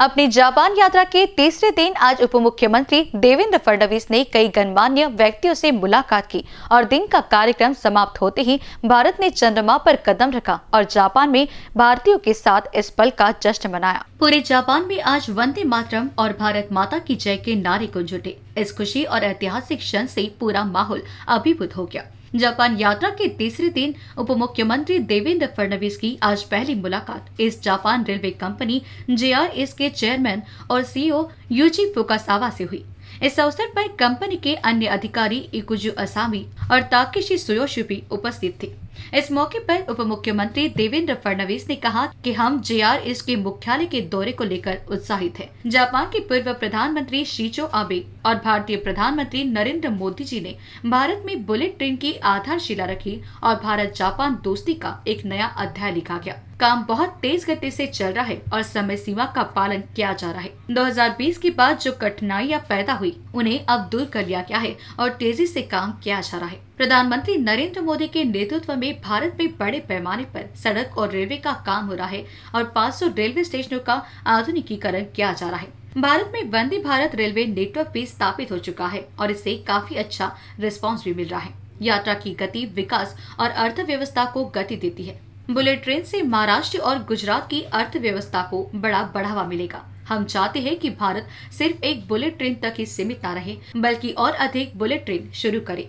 अपनी जापान यात्रा के तीसरे दिन आज उप मुख्यमंत्री देवेंद्र फडणवीस ने कई गणमान्य व्यक्तियों से मुलाकात की और दिन का कार्यक्रम समाप्त होते ही भारत ने चंद्रमा पर कदम रखा और जापान में भारतीयों के साथ इस पल का जश्न मनाया पूरे जापान में आज वंदे मातरम और भारत माता की जय के नारे को जुटे इस खुशी और ऐतिहासिक क्षण ऐसी पूरा माहौल अभिभूत हो गया जापान यात्रा के तीसरे दिन उप मुख्यमंत्री देवेंद्र फडणवीस की आज पहली मुलाकात इस जापान रेलवे कंपनी एस के चेयरमैन और सीईओ यूजी फुकासावा से हुई इस अवसर पर कंपनी के अन्य अधिकारी इकुजू असामी और ताकेशी सुयोशी भी उपस्थित थे इस मौके पर उप मुख्यमंत्री देवेंद्र फडणवीस ने कहा कि हम जे एस के मुख्यालय के दौरे को लेकर उत्साहित हैं। जापान के पूर्व प्रधानमंत्री शीचो आबे और भारतीय प्रधानमंत्री नरेंद्र मोदी जी ने भारत में बुलेट ट्रेन की आधारशिला रखी और भारत जापान दोस्ती का एक नया अध्याय लिखा गया काम बहुत तेज गति से चल रहा है और समय सीमा का पालन किया जा रहा है 2020 के बाद जो कठिनाइयां पैदा हुई उन्हें अब दूर कर लिया गया है और तेजी से काम किया जा रहा है प्रधानमंत्री नरेंद्र मोदी के नेतृत्व में भारत में बड़े पैमाने पर सड़क और रेलवे का काम हो रहा है और 500 रेलवे स्टेशनों का आधुनिकीकरण किया जा रहा है भारत में वंदे भारत रेलवे नेटवर्क भी स्थापित हो चुका है और इससे काफी अच्छा रिस्पॉन्स भी मिल रहा है यात्रा की गति विकास और अर्थव्यवस्था को गति देती है बुलेट ट्रेन से महाराष्ट्र और गुजरात की अर्थव्यवस्था को बड़ा बढ़ावा मिलेगा हम चाहते हैं कि भारत सिर्फ एक बुलेट ट्रेन तक ही सीमित न रहे बल्कि और अधिक बुलेट ट्रेन शुरू करे